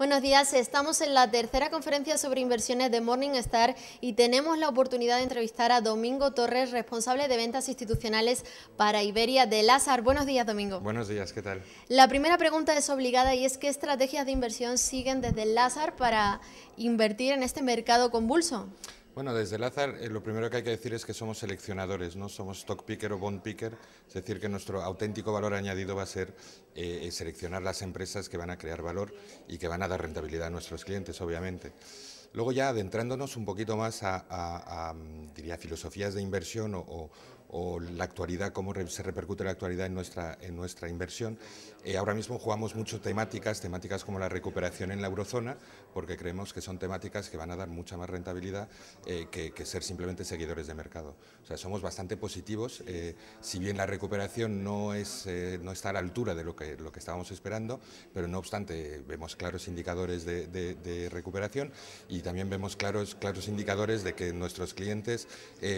Buenos días, estamos en la tercera conferencia sobre inversiones de Morningstar y tenemos la oportunidad de entrevistar a Domingo Torres, responsable de ventas institucionales para Iberia de Lázaro. Buenos días, Domingo. Buenos días, ¿qué tal? La primera pregunta es obligada y es qué estrategias de inversión siguen desde Lázaro para invertir en este mercado convulso. Bueno, desde Lazar eh, lo primero que hay que decir es que somos seleccionadores, no somos stock picker o bond picker, es decir, que nuestro auténtico valor añadido va a ser eh, eh, seleccionar las empresas que van a crear valor y que van a dar rentabilidad a nuestros clientes, obviamente. Luego ya adentrándonos un poquito más a, mm, diría, filosofías de inversión o, o la actualidad, cómo se repercute la actualidad en nuestra, en nuestra inversión. Eh, ahora mismo jugamos mucho temáticas, temáticas como la recuperación en la eurozona, porque creemos que son temáticas que van a dar mucha más rentabilidad eh, que, ser simplemente seguidores de mercado. O sea, somos bastante positivos, eh, si bien la recuperación no, es, no está a la altura de lo que, lo que estábamos esperando, pero no obstante vemos claros indicadores de, de recuperación y también vemos claros, claros indicadores de que nuestros clientes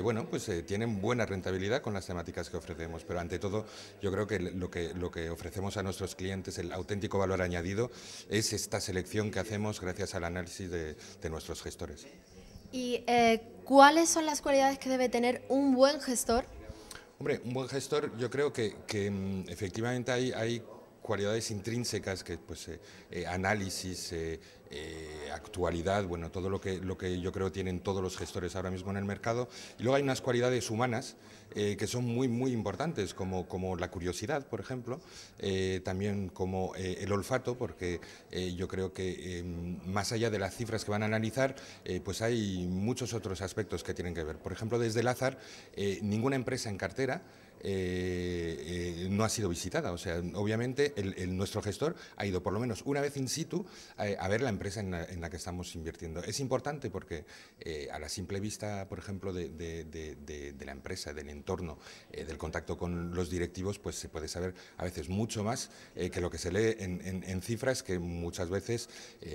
bueno, pues, tienen buena rentabilidad con las temáticas que ofrecemos, pero ante todo yo creo que lo que, ofrecemos a nuestros clientes, el auténtico valor añadido, es esta selección que hacemos gracias al análisis de, nuestros gestores. ¿Y eh, cuáles son las cualidades que debe tener un buen gestor? Hombre, un buen gestor, yo creo que, que mm, efectivamente hay, hay cualidades intrínsecas, que pues eh, eh, análisis, eh, actualidad, bueno, todo lo que, lo que yo creo tienen todos los gestores ahora mismo en el mercado. Y luego hay unas cualidades humanas que son muy, muy importantes, como, como la curiosidad, por ejemplo, también como el olfato, porque yo creo que em, más allá de las cifras que van a analizar, pues hay muchos otros aspectos que tienen que ver. Por ejemplo, desde el azar, ninguna empresa en cartera eh, eh, no ha sido visitada. O sea, obviamente nuestro gestor ha ido por lo menos una vez in situ eh, a, ver la empresa en la, que estamos invirtiendo. Es importante porque a la simple vista, por ejemplo, de, la empresa, del entorno, del contacto con los directivos, pues se puede saber a veces mucho más que lo que se lee en, cifras que muchas veces,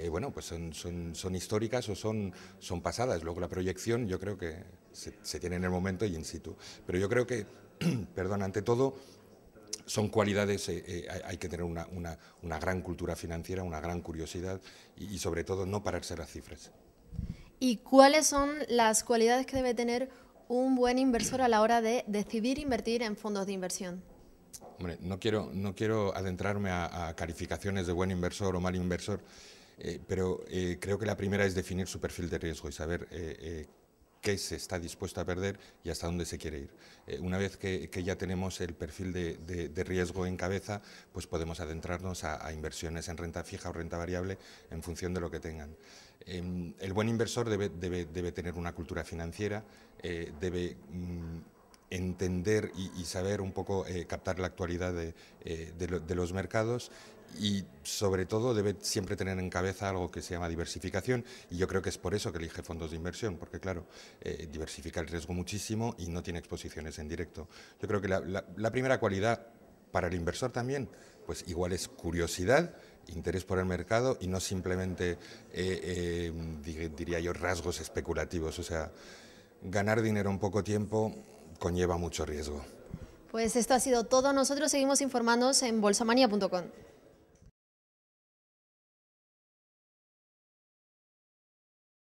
bueno, pues son, históricas o son, pasadas. Luego la proyección yo creo que se, se tiene en el momento y in situ. Pero yo creo que perdón, ante todo, son cualidades, eh, eh, hay que tener una, gran cultura financiera, una gran curiosidad y, sobre todo no pararse las cifras. ¿Y cuáles son las cualidades que debe tener un buen inversor a la hora de decidir invertir en fondos de inversión? no quiero, no quiero adentrarme a, calificaciones de buen inversor o mal inversor, eh, pero creo que la primera es definir su perfil de riesgo y saber se está dispuesto a perder y hasta dónde se quiere ir. Eh, una vez que, ya tenemos el perfil de, riesgo en cabeza, pues podemos adentrarnos a, inversiones en renta fija o renta variable en función de lo que tengan. Em, el buen inversor debe, tener una cultura financiera, eh, debe... Mm, entender y, saber un poco eh, captar la actualidad de, los mercados y sobre todo debe siempre tener en cabeza algo que se llama diversificación y yo creo que es por eso que elige fondos de inversión, porque claro, eh, diversifica el riesgo muchísimo y no tiene exposiciones en directo. Yo creo que la, primera cualidad para el inversor también, pues igual es curiosidad, interés por el mercado y no simplemente, eh, eh, diría yo, rasgos especulativos. O sea, ganar dinero en poco tiempo conlleva mucho riesgo. Pues esto ha sido todo. Nosotros seguimos informándonos en bolsamania.com.